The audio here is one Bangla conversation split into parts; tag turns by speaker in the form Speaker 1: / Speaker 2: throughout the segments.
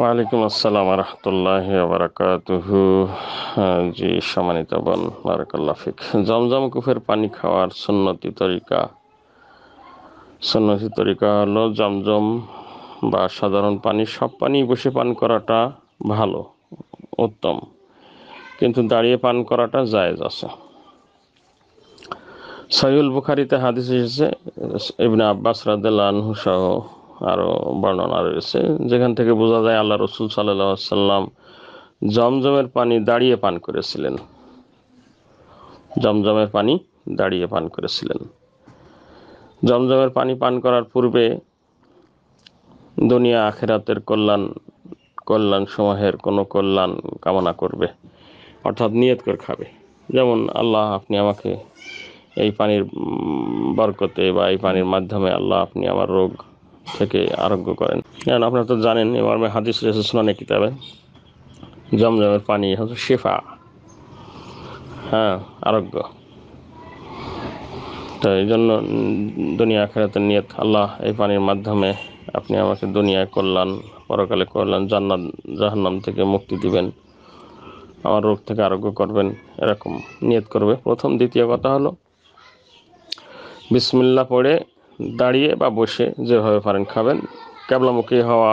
Speaker 1: ওয়ালাইকুম আসসালাম রহমতুল্লাহ বারাকাত হ্যাঁ, জি সম্মানিত বোন বারাকাল্লাফিক জমজম কুফের পানি খাওয়ার সুন্নতি তরিকা সুন্নতি তরিকা হলো জমজম বা সাধারণ পানি সব পানি বসে পান করাটা ভালো উত্তম কিন্তু দাঁড়িয়ে পান করাটা জায়েজ আছে সহিউল বুখারিতে হাদিস এসেছে ইবনে আব্বাস রাদ আনহু সহ আরও বর্ণনা রয়েছে যেখান থেকে বোঝা যায় আল্লাহ রসুল সাল্লাম জমজমের পানি দাঁড়িয়ে পান করেছিলেন জমজমের পানি দাঁড়িয়ে পান করেছিলেন জমজমের পানি পান করার পূর্বে দুনিয়া আখেরাতের কল্যাণ কল্যাণ সমূহের কোনো কল্যাণ কামনা করবে অর্থাৎ নিয়ত করে খাবে যেমন আল্লাহ আপনি আমাকে এই পানির বরকতে বা এই পানির মাধ্যমে আল্লাহ আপনি আমার রোগ থেকে আরোগ্য করেন কারণ আপনারা তো জানেন এবার হাদিস রয়েছে সোনানি কিতাবে জমজমের পানি হচ্ছে শেফা হ্যাঁ আরোগ্য তো এই জন্য দুনিয়া আখেরাতের নিয়ত আল্লাহ এই পানির মাধ্যমে আপনি আমাকে দুনিয়ায় করলান পরকালে করলেন জান্নাত জাহান্নাম থেকে মুক্তি দিবেন আমার রোগ থেকে আরোগ্য করবেন এরকম নিয়ত করবে প্রথম দ্বিতীয় কথা হলো বিসমিল্লা পড়ে দাঁড়িয়ে বা বসে যেভাবে পারেন খাবেন ক্যাবলামুখী হওয়া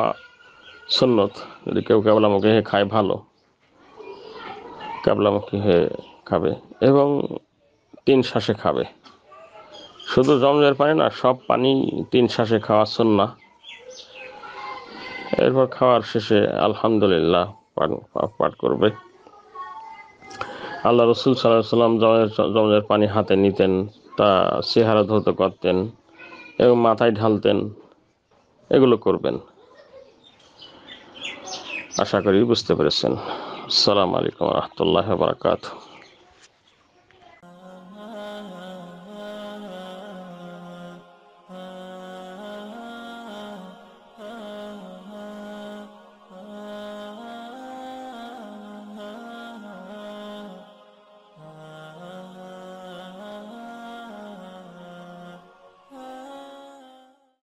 Speaker 1: সুন্নত যদি কেউ কেবলামুখী হয়ে খায় ভালো ক্যাবলামুখী হয়ে খাবে এবং তিন শ্বাসে খাবে শুধু জমজের পানি না সব পানি তিন শ্বাসে খাওয়া সন্না এরপর খাওয়ার শেষে আলহামদুলিল্লাহ পাঠ করবে আল্লাহ রসুল সাল্লাহ সাল্লাম জমের পানি হাতে নিতেন তা চেহারা ধৌত করতেন এবং মাথায় ঢালতেন এগুলো করবেন আশা করি বুঝতে পেরেছেন সালাম আলাইকুম রহমতুল্লাহ বারকাত